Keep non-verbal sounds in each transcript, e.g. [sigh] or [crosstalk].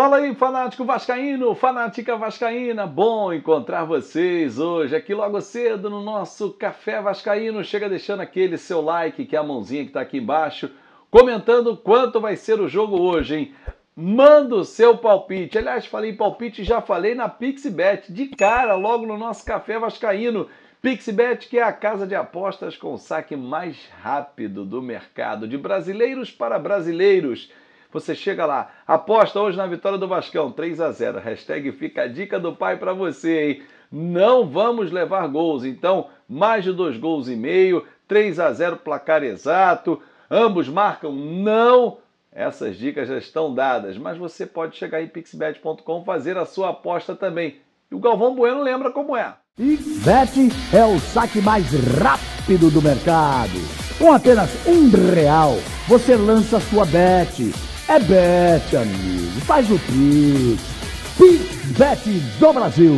Fala aí, fanático vascaíno, fanática vascaína, bom encontrar vocês hoje aqui logo cedo no nosso Café Vascaíno. Chega deixando aquele seu like, que é a mãozinha que está aqui embaixo, comentando quanto vai ser o jogo hoje, hein? Manda o seu palpite. Aliás, falei palpite, já falei na Pixbet, de cara, logo no nosso Café Vascaíno. Pixbet, que é a casa de apostas com o saque mais rápido do mercado, de brasileiros para brasileiros. Você chega lá, aposta hoje na vitória do Vascão, 3 a 0 Hashtag fica a dica do pai para você, hein? Não vamos levar gols, então mais de dois gols e meio, 3 a 0 placar exato, ambos marcam não essas dicas já estão dadas, mas você pode chegar em pixbet.com fazer a sua aposta também. E o Galvão Bueno lembra como é. Pixbet é o saque mais rápido do mercado. Com apenas um real, você lança sua bet é bet, amigo. Faz o Pix. Pix Bet do Brasil.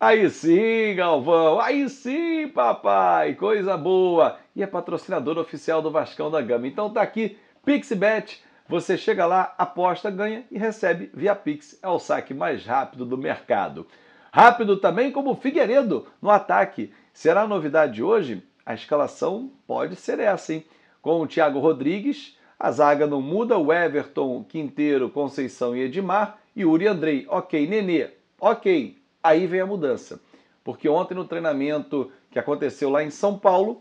Aí sim, Galvão. Aí sim, papai. Coisa boa. E é patrocinador oficial do Vascão da Gama. Então tá aqui, PixBet. Você chega lá, aposta, ganha e recebe via Pix. É o saque mais rápido do mercado. Rápido também como o Figueiredo no ataque. Será novidade hoje? A escalação pode ser essa, hein? Com o Thiago Rodrigues, a zaga não muda, o Everton, Quinteiro, Conceição e Edmar e Uri Andrei. Ok, Nenê, ok. Aí vem a mudança. Porque ontem no treinamento que aconteceu lá em São Paulo,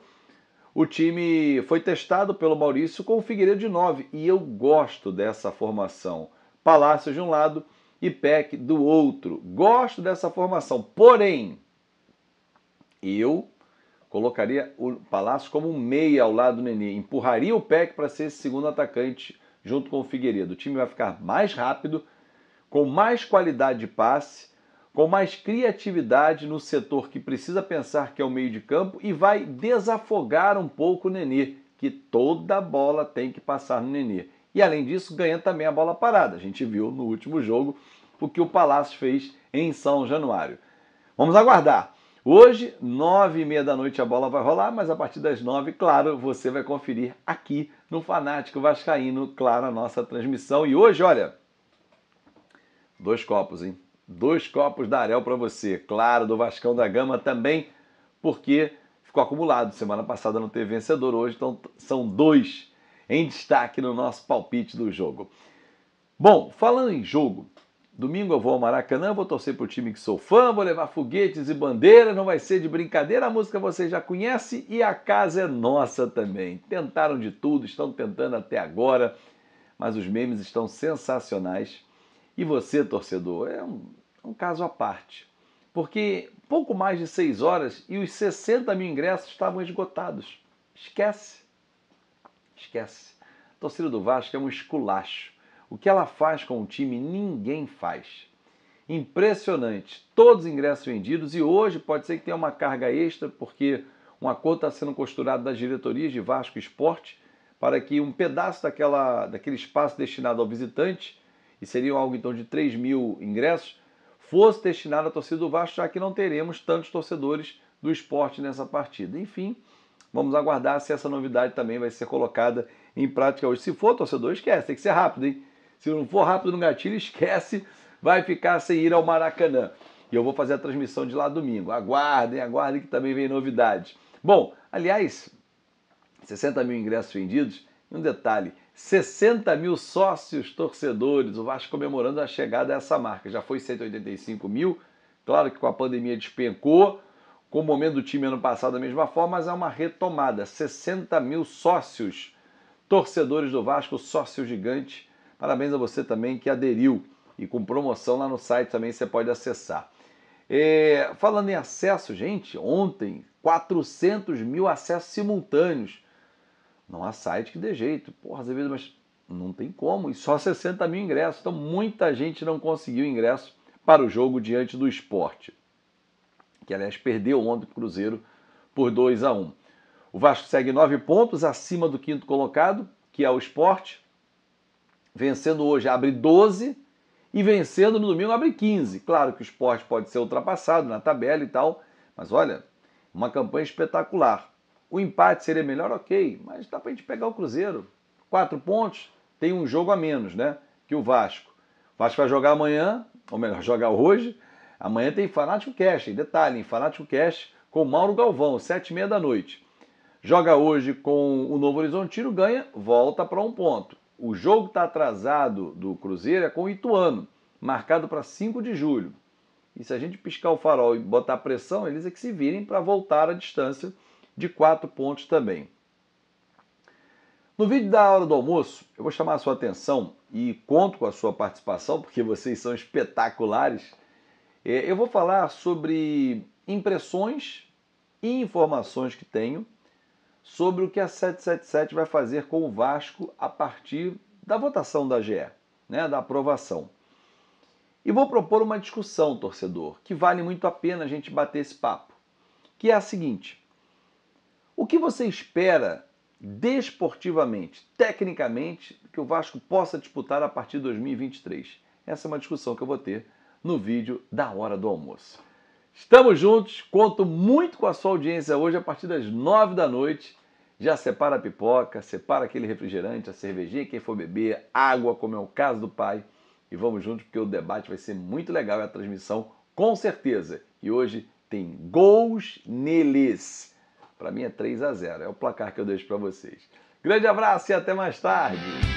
o time foi testado pelo Maurício com o Figueiredo de 9 e eu gosto dessa formação. Palácio de um lado e Peck do outro. Gosto dessa formação. Porém, eu colocaria o Palácio como um meia ao lado do Nenê, empurraria o PEC para ser esse segundo atacante junto com o Figueiredo. O time vai ficar mais rápido, com mais qualidade de passe, com mais criatividade no setor que precisa pensar que é o meio de campo e vai desafogar um pouco o Nenê, que toda bola tem que passar no Nenê. E além disso, ganha também a bola parada. A gente viu no último jogo o que o Palácio fez em São Januário. Vamos aguardar. Hoje, nove e meia da noite, a bola vai rolar, mas a partir das nove, claro, você vai conferir aqui no Fanático Vascaíno, claro, a nossa transmissão. E hoje, olha, dois copos, hein? Dois copos da Arel para você, claro, do Vascão da Gama também, porque ficou acumulado. Semana passada não teve vencedor, hoje então, são dois em destaque no nosso palpite do jogo. Bom, falando em jogo, Domingo eu vou ao Maracanã, vou torcer pro time que sou fã, vou levar foguetes e bandeira, não vai ser de brincadeira, a música você já conhece e a casa é nossa também. Tentaram de tudo, estão tentando até agora, mas os memes estão sensacionais. E você, torcedor, é um, é um caso à parte. Porque pouco mais de seis horas e os 60 mil ingressos estavam esgotados. Esquece. Esquece. A torcida do Vasco é um esculacho o que ela faz com o time, ninguém faz. Impressionante. Todos os ingressos vendidos e hoje pode ser que tenha uma carga extra, porque um acordo está sendo costurado das diretorias de Vasco Esporte para que um pedaço daquela, daquele espaço destinado ao visitante, e seriam algo então de 3 mil ingressos, fosse destinado à torcida do Vasco, já que não teremos tantos torcedores do esporte nessa partida. Enfim, vamos aguardar se essa novidade também vai ser colocada em prática hoje. Se for torcedor, esquece, tem que ser rápido, hein? Se não for rápido no gatilho, esquece, vai ficar sem ir ao Maracanã. E eu vou fazer a transmissão de lá domingo. Aguardem, aguardem que também vem novidade. Bom, aliás, 60 mil ingressos vendidos. E um detalhe: 60 mil sócios torcedores, o Vasco comemorando a chegada a essa marca. Já foi 185 mil, claro que com a pandemia despencou, com o momento do time ano passado da mesma forma, mas é uma retomada. 60 mil sócios, torcedores do Vasco, sócio gigante, Parabéns a você também que aderiu e com promoção lá no site também você pode acessar. É, falando em acesso, gente, ontem 400 mil acessos simultâneos. Não há site que dê jeito. Porra, Azevedo, mas não tem como. E só 60 mil ingressos. Então muita gente não conseguiu ingresso para o jogo diante do esporte. Que aliás perdeu ontem para o Cruzeiro por 2 a 1. O Vasco segue 9 pontos acima do quinto colocado, que é o esporte, Vencendo hoje abre 12 e vencendo no domingo abre 15. Claro que o esporte pode ser ultrapassado na tabela e tal, mas olha, uma campanha espetacular. O empate seria melhor, ok, mas dá para a gente pegar o Cruzeiro. Quatro pontos, tem um jogo a menos, né? Que o Vasco. O Vasco vai jogar amanhã, ou melhor, [laughs] jogar hoje. Amanhã tem Fanático Cash, detalhe, Fanático Cash com Mauro Galvão, sete e meia da noite. Joga hoje com o Novo Horizontino, ganha, volta para um ponto. O jogo está atrasado do Cruzeiro é com o Ituano, marcado para 5 de julho. E se a gente piscar o farol e botar pressão, eles é que se virem para voltar a distância de 4 pontos também. No vídeo da hora do almoço, eu vou chamar a sua atenção e conto com a sua participação, porque vocês são espetaculares. É, eu vou falar sobre impressões e informações que tenho sobre o que a 777 vai fazer com o Vasco a partir da votação da GE, né, da aprovação. E vou propor uma discussão, torcedor, que vale muito a pena a gente bater esse papo, que é a seguinte: o que você espera desportivamente, tecnicamente, que o Vasco possa disputar a partir de 2023? Essa é uma discussão que eu vou ter no vídeo da hora do almoço. Estamos juntos, conto muito com a sua audiência hoje a partir das nove da noite. Já separa a pipoca, separa aquele refrigerante, a cervejinha, quem for beber, água, como é o caso do pai. E vamos juntos porque o debate vai ser muito legal e a transmissão com certeza. E hoje tem gols neles. Para mim é 3 a 0, é o placar que eu deixo para vocês. Grande abraço e até mais tarde.